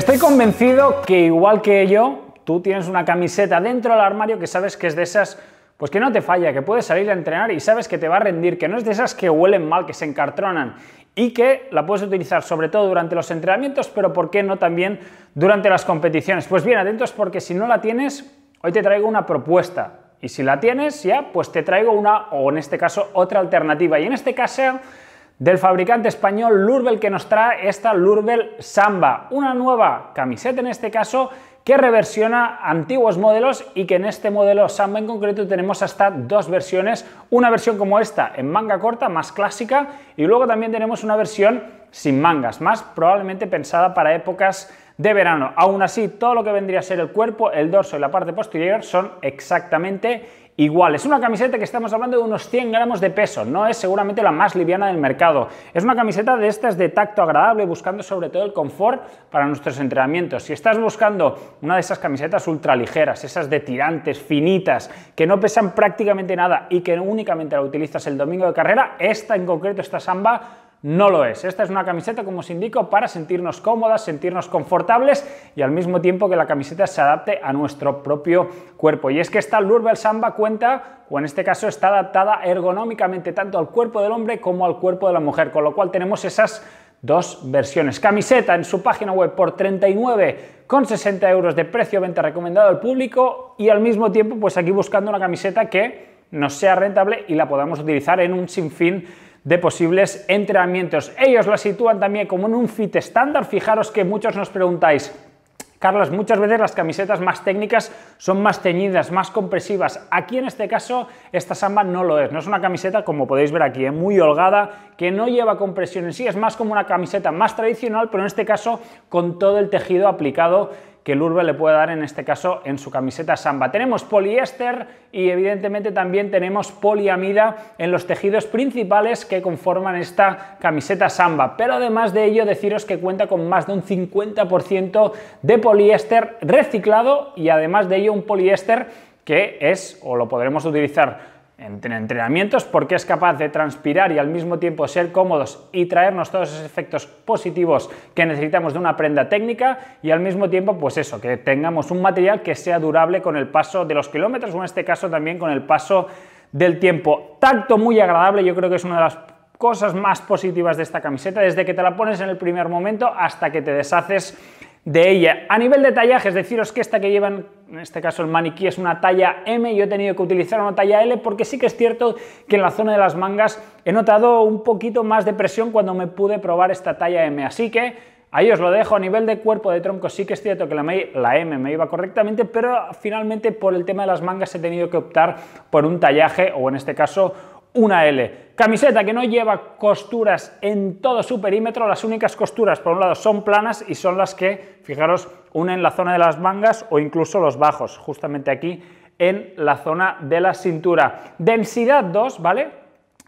Estoy convencido que igual que yo, tú tienes una camiseta dentro del armario que sabes que es de esas pues que no te falla, que puedes salir a entrenar y sabes que te va a rendir, que no es de esas que huelen mal, que se encartronan y que la puedes utilizar sobre todo durante los entrenamientos, pero ¿por qué no también durante las competiciones? Pues bien, atentos porque si no la tienes, hoy te traigo una propuesta y si la tienes ya, pues te traigo una o en este caso otra alternativa y en este caso del fabricante español Lurbel que nos trae esta Lurbel Samba, una nueva camiseta en este caso que reversiona antiguos modelos y que en este modelo Samba en concreto tenemos hasta dos versiones, una versión como esta en manga corta, más clásica, y luego también tenemos una versión sin mangas, más probablemente pensada para épocas de verano. Aún así, todo lo que vendría a ser el cuerpo, el dorso y la parte posterior son exactamente iguales. Es una camiseta que estamos hablando de unos 100 gramos de peso, no es seguramente la más liviana del mercado. Es una camiseta de estas de tacto agradable, buscando sobre todo el confort para nuestros entrenamientos. Si estás buscando una de esas camisetas ultra ligeras, esas de tirantes, finitas, que no pesan prácticamente nada y que únicamente la utilizas el domingo de carrera, esta en concreto, esta samba, no lo es. Esta es una camiseta, como os indico, para sentirnos cómodas, sentirnos confortables y al mismo tiempo que la camiseta se adapte a nuestro propio cuerpo. Y es que esta Lurbel Samba cuenta, o en este caso está adaptada ergonómicamente tanto al cuerpo del hombre como al cuerpo de la mujer, con lo cual tenemos esas dos versiones. Camiseta en su página web por 39,60 euros de precio venta recomendado al público y al mismo tiempo pues aquí buscando una camiseta que nos sea rentable y la podamos utilizar en un sinfín de posibles entrenamientos. Ellos la sitúan también como en un fit estándar. Fijaros que muchos nos preguntáis, Carlos, muchas veces las camisetas más técnicas son más teñidas, más compresivas. Aquí en este caso, esta samba no lo es. No es una camiseta, como podéis ver aquí, ¿eh? muy holgada, que no lleva compresión en sí. Es más como una camiseta más tradicional, pero en este caso con todo el tejido aplicado que el Urbe le puede dar en este caso en su camiseta samba. Tenemos poliéster y evidentemente también tenemos poliamida en los tejidos principales que conforman esta camiseta samba. Pero además de ello deciros que cuenta con más de un 50% de poliéster reciclado y además de ello un poliéster que es o lo podremos utilizar entre entrenamientos porque es capaz de transpirar y al mismo tiempo ser cómodos y traernos todos esos efectos positivos que necesitamos de una prenda técnica y al mismo tiempo pues eso, que tengamos un material que sea durable con el paso de los kilómetros o en este caso también con el paso del tiempo. Tacto muy agradable, yo creo que es una de las cosas más positivas de esta camiseta, desde que te la pones en el primer momento hasta que te deshaces de ella. A nivel de tallaje, es deciros que esta que llevan, en este caso el maniquí, es una talla M, yo he tenido que utilizar una talla L porque sí que es cierto que en la zona de las mangas he notado un poquito más de presión cuando me pude probar esta talla M, así que... Ahí os lo dejo, a nivel de cuerpo de tronco sí que es cierto que la, la M me iba correctamente, pero finalmente por el tema de las mangas he tenido que optar por un tallaje o en este caso una L. Camiseta que no lleva costuras en todo su perímetro, las únicas costuras por un lado son planas y son las que, fijaros, unen la zona de las mangas o incluso los bajos, justamente aquí en la zona de la cintura. Densidad 2, ¿vale?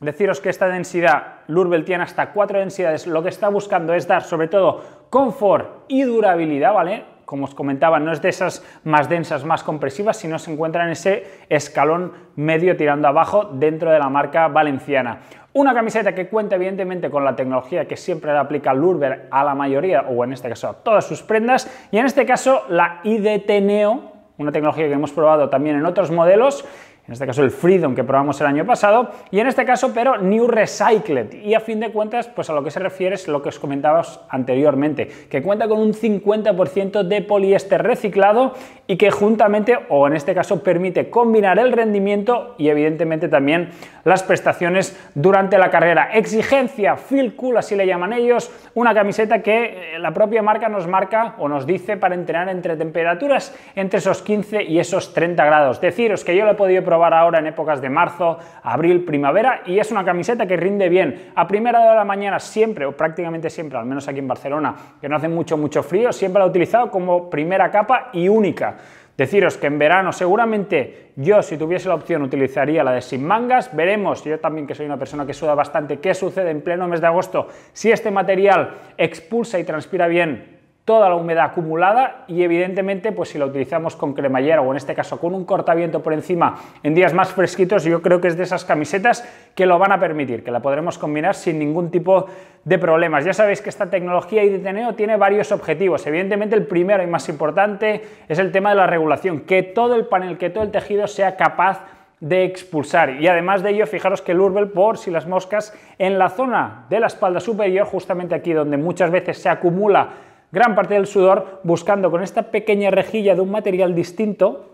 Deciros que esta densidad, Lurbel tiene hasta cuatro densidades, lo que está buscando es dar sobre todo confort y durabilidad, ¿vale? como os comentaba, no es de esas más densas, más compresivas, sino se encuentra en ese escalón medio tirando abajo dentro de la marca valenciana. Una camiseta que cuenta evidentemente con la tecnología que siempre le aplica Lurber a la mayoría, o en este caso a todas sus prendas, y en este caso la IDT Neo, una tecnología que hemos probado también en otros modelos, en este caso el Freedom que probamos el año pasado, y en este caso pero New Recycled, y a fin de cuentas pues a lo que se refiere es lo que os comentaba anteriormente, que cuenta con un 50% de poliéster reciclado y que juntamente o en este caso permite combinar el rendimiento y evidentemente también las prestaciones durante la carrera. Exigencia, feel cool, así le llaman ellos, una camiseta que eh, la propia marca nos marca o nos dice para entrenar entre temperaturas entre esos 15 y esos 30 grados. Deciros que yo lo he podido ahora en épocas de marzo, abril, primavera y es una camiseta que rinde bien. A primera hora de la mañana siempre, o prácticamente siempre, al menos aquí en Barcelona, que no hace mucho, mucho frío, siempre la he utilizado como primera capa y única. Deciros que en verano seguramente yo si tuviese la opción utilizaría la de sin mangas, veremos, yo también que soy una persona que suda bastante, qué sucede en pleno mes de agosto, si este material expulsa y transpira bien toda la humedad acumulada y evidentemente pues si la utilizamos con cremallera o en este caso con un cortaviento por encima en días más fresquitos yo creo que es de esas camisetas que lo van a permitir, que la podremos combinar sin ningún tipo de problemas. Ya sabéis que esta tecnología IDTNEO tiene varios objetivos, evidentemente el primero y más importante es el tema de la regulación, que todo el panel, que todo el tejido sea capaz de expulsar. Y además de ello, fijaros que el Urbel, por si las moscas, en la zona de la espalda superior, justamente aquí donde muchas veces se acumula gran parte del sudor buscando con esta pequeña rejilla de un material distinto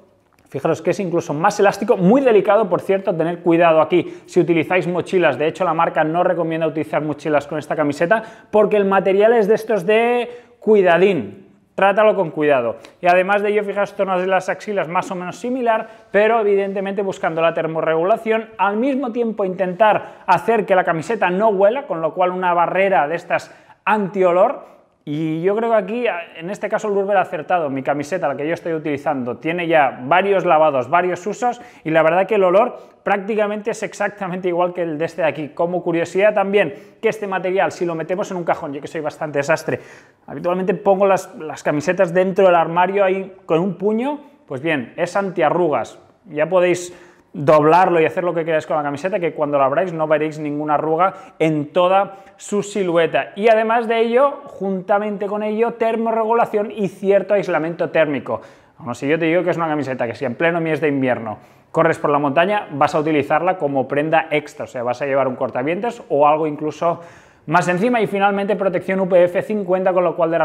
Fijaros que es incluso más elástico, muy delicado, por cierto, tener cuidado aquí si utilizáis mochilas. De hecho, la marca no recomienda utilizar mochilas con esta camiseta porque el material es de estos de cuidadín. Trátalo con cuidado. Y además de ello, fijaros, tonos de las axilas más o menos similar, pero evidentemente buscando la termorregulación, al mismo tiempo intentar hacer que la camiseta no huela, con lo cual una barrera de estas antiolor y yo creo que aquí, en este caso, el ha acertado. Mi camiseta, la que yo estoy utilizando, tiene ya varios lavados, varios usos, y la verdad que el olor prácticamente es exactamente igual que el de este de aquí. Como curiosidad también, que este material, si lo metemos en un cajón, yo que soy bastante desastre, habitualmente pongo las, las camisetas dentro del armario ahí con un puño, pues bien, es antiarrugas. Ya podéis doblarlo y hacer lo que queráis con la camiseta, que cuando la abráis no veréis ninguna arruga en toda su silueta. Y además de ello, juntamente con ello, termorregulación y cierto aislamiento térmico. Bueno, si yo te digo que es una camiseta que si en pleno mes de invierno corres por la montaña, vas a utilizarla como prenda extra, o sea, vas a llevar un cortavientos o algo incluso más encima y finalmente protección UPF 50, con lo cual de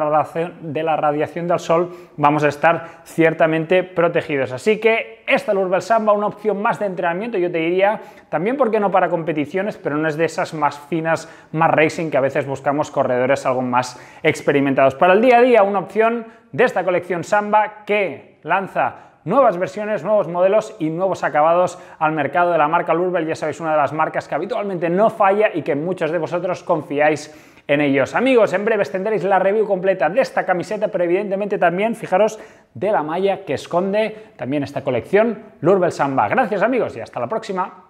la, radiación, del sol vamos a estar ciertamente protegidos. Así que esta Lurbel Samba, una opción más de entrenamiento, yo te diría, también porque no para competiciones, pero no es de esas más finas, más racing que a veces buscamos corredores algo más experimentados. Para el día a día, una opción de esta colección Samba que lanza nuevas versiones, nuevos modelos y nuevos acabados al mercado de la marca Lurbel. Ya sabéis, una de las marcas que habitualmente no falla y que muchos de vosotros confiáis en ellos. Amigos, en breve tendréis la review completa de esta camiseta, pero evidentemente también, fijaros, de la malla que esconde también esta colección Lurbel Samba. Gracias amigos y hasta la próxima.